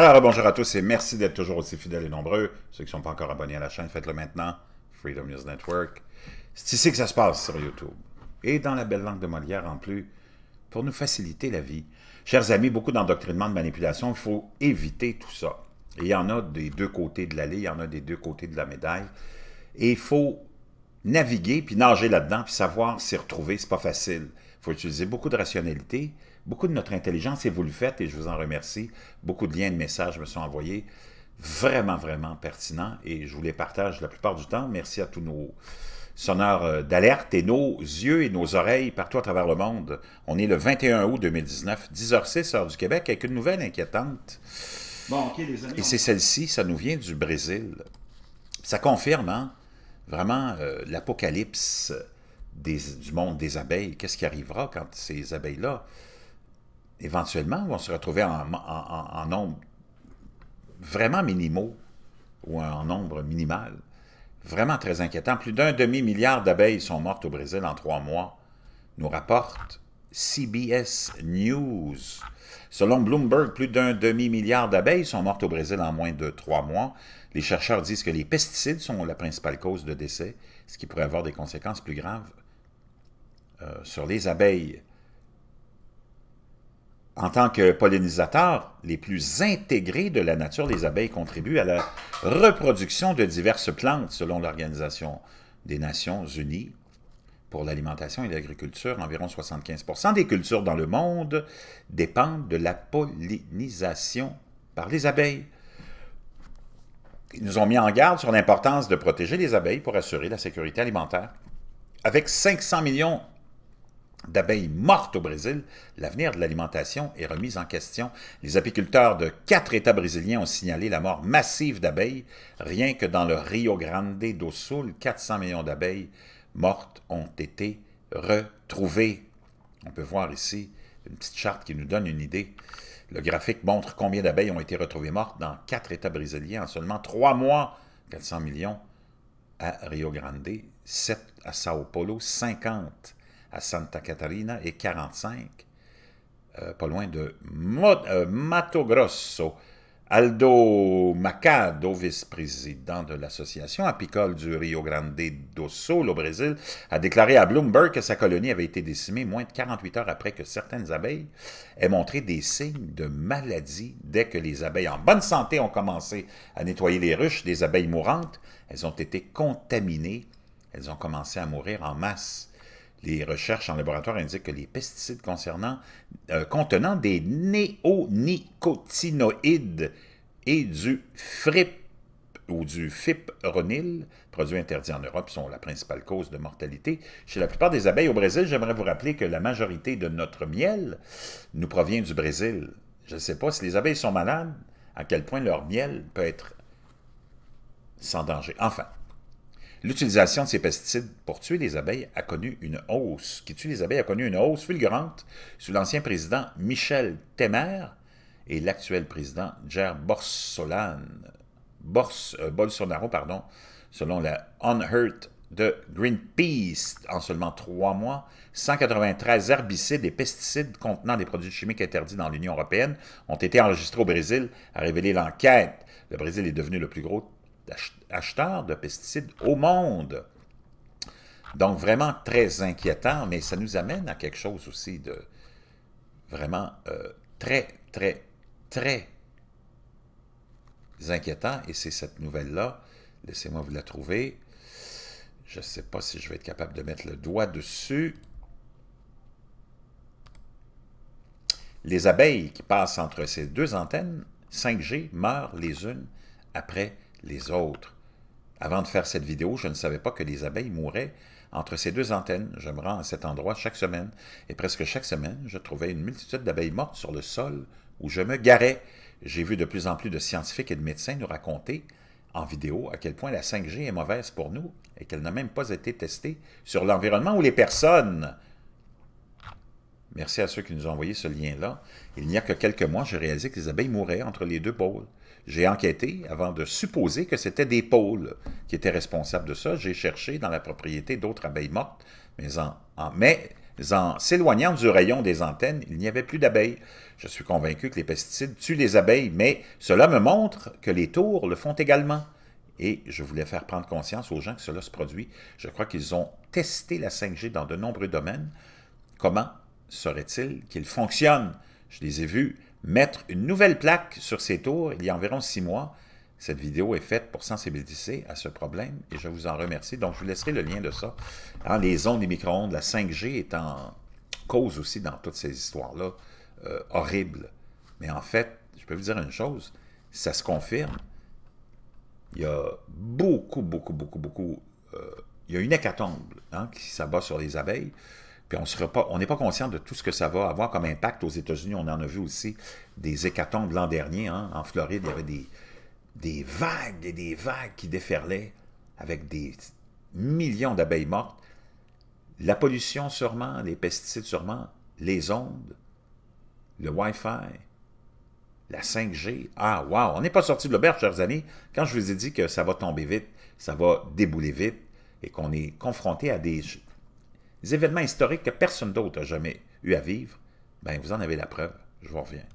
Alors, bonjour à tous et merci d'être toujours aussi fidèles et nombreux. Ceux qui ne sont pas encore abonnés à la chaîne, faites-le maintenant. Freedom News Network. C'est ici que ça se passe sur YouTube. Et dans la belle langue de Molière en plus, pour nous faciliter la vie. Chers amis, beaucoup d'endoctrinement, de manipulation, il faut éviter tout ça. il y en a des deux côtés de l'allée, il y en a des deux côtés de la médaille. Et il faut naviguer, puis nager là-dedans, puis savoir s'y retrouver, c'est pas facile. Il faut utiliser beaucoup de rationalité, beaucoup de notre intelligence et vous le faites et je vous en remercie. Beaucoup de liens de messages me sont envoyés. Vraiment, vraiment pertinents et je vous les partage la plupart du temps. Merci à tous nos sonneurs euh, d'alerte et nos yeux et nos oreilles partout à travers le monde. On est le 21 août 2019, 10h06 heure du Québec, avec une nouvelle inquiétante. Bon, et c'est celle-ci, ça nous vient du Brésil. Ça confirme hein, vraiment euh, l'apocalypse du monde des abeilles. Qu'est-ce qui arrivera quand ces abeilles-là éventuellement, on se retrouver en, nombre vraiment minimaux ou en nombre minimal. Vraiment très inquiétant. Plus d'un demi-milliard d'abeilles sont mortes au Brésil en trois mois, nous rapporte CBS News. Selon Bloomberg, plus d'un demi-milliard d'abeilles sont mortes au Brésil en moins de trois mois. Les chercheurs disent que les pesticides sont la principale cause de décès, ce qui pourrait avoir des conséquences plus graves euh, sur les abeilles en tant que pollinisateurs les plus intégrés de la nature, les abeilles contribuent à la reproduction de diverses plantes, selon l'Organisation des Nations Unies pour l'alimentation et l'agriculture. Environ 75 des cultures dans le monde dépendent de la pollinisation par les abeilles. Ils nous ont mis en garde sur l'importance de protéger les abeilles pour assurer la sécurité alimentaire. Avec 500 millions d'abeilles mortes au Brésil, l'avenir de l'alimentation est remis en question. Les apiculteurs de quatre États brésiliens ont signalé la mort massive d'abeilles. Rien que dans le Rio Grande do Sul, 400 millions d'abeilles mortes ont été retrouvées. On peut voir ici une petite charte qui nous donne une idée. Le graphique montre combien d'abeilles ont été retrouvées mortes dans quatre États brésiliens en seulement trois mois. 400 millions à Rio Grande, 7 à Sao Paulo, 50 à Santa Catarina, et 45, euh, pas loin de euh, Mato Grosso. Aldo Macado, vice-président de l'association apicole du Rio Grande do Sul au Brésil, a déclaré à Bloomberg que sa colonie avait été décimée moins de 48 heures après que certaines abeilles aient montré des signes de maladie dès que les abeilles en bonne santé ont commencé à nettoyer les ruches des abeilles mourantes. Elles ont été contaminées, elles ont commencé à mourir en masse. Les recherches en laboratoire indiquent que les pesticides euh, contenant des néonicotinoïdes et du FRIP ou du fipronil, produits interdits en Europe, sont la principale cause de mortalité. Chez la plupart des abeilles au Brésil, j'aimerais vous rappeler que la majorité de notre miel nous provient du Brésil. Je ne sais pas si les abeilles sont malades, à quel point leur miel peut être sans danger. Enfin, L'utilisation de ces pesticides pour tuer les abeilles a connu une hausse, qui tue les abeilles a connu une hausse fulgurante sous l'ancien président Michel Temer et l'actuel président Jair Bors, euh, Bolsonaro, pardon, selon la Unhurt de Greenpeace. En seulement trois mois, 193 herbicides et pesticides contenant des produits chimiques interdits dans l'Union européenne ont été enregistrés au Brésil, a révélé l'enquête. Le Brésil est devenu le plus gros acheteurs de pesticides au monde. Donc, vraiment très inquiétant, mais ça nous amène à quelque chose aussi de vraiment euh, très, très, très inquiétant. Et c'est cette nouvelle-là, laissez-moi vous la trouver. Je ne sais pas si je vais être capable de mettre le doigt dessus. Les abeilles qui passent entre ces deux antennes 5G meurent les unes après les autres. Avant de faire cette vidéo, je ne savais pas que les abeilles mouraient. Entre ces deux antennes, je me rends à cet endroit chaque semaine, et presque chaque semaine, je trouvais une multitude d'abeilles mortes sur le sol où je me garais. J'ai vu de plus en plus de scientifiques et de médecins nous raconter en vidéo à quel point la 5G est mauvaise pour nous et qu'elle n'a même pas été testée sur l'environnement ou les personnes. Merci à ceux qui nous ont envoyé ce lien-là. Il n'y a que quelques mois, j'ai réalisé que les abeilles mouraient entre les deux pôles. J'ai enquêté avant de supposer que c'était des pôles qui étaient responsables de ça. J'ai cherché dans la propriété d'autres abeilles mortes, mais en, en s'éloignant du rayon des antennes, il n'y avait plus d'abeilles. Je suis convaincu que les pesticides tuent les abeilles, mais cela me montre que les tours le font également. Et je voulais faire prendre conscience aux gens que cela se produit. Je crois qu'ils ont testé la 5G dans de nombreux domaines. Comment serait-il qu'il fonctionne je les ai vus mettre une nouvelle plaque sur ces tours il y a environ six mois. Cette vidéo est faite pour sensibiliser à ce problème et je vous en remercie. Donc, je vous laisserai le lien de ça. les ondes, des micro-ondes, la 5G est en cause aussi dans toutes ces histoires-là euh, horribles. Mais en fait, je peux vous dire une chose, ça se confirme. Il y a beaucoup, beaucoup, beaucoup, beaucoup... Euh, il y a une hécatombe hein, qui s'abat sur les abeilles puis on n'est pas conscient de tout ce que ça va avoir comme impact aux États-Unis. On en a vu aussi des hécatombes l'an dernier. Hein. en Floride, il y avait des, des vagues et des vagues qui déferlaient avec des millions d'abeilles mortes. La pollution sûrement, les pesticides sûrement, les ondes, le Wi-Fi, la 5G. Ah, wow! On n'est pas sorti de l'auberge, chers amis. Quand je vous ai dit que ça va tomber vite, ça va débouler vite et qu'on est confronté à des des événements historiques que personne d'autre n'a jamais eu à vivre, ben vous en avez la preuve. Je vous reviens.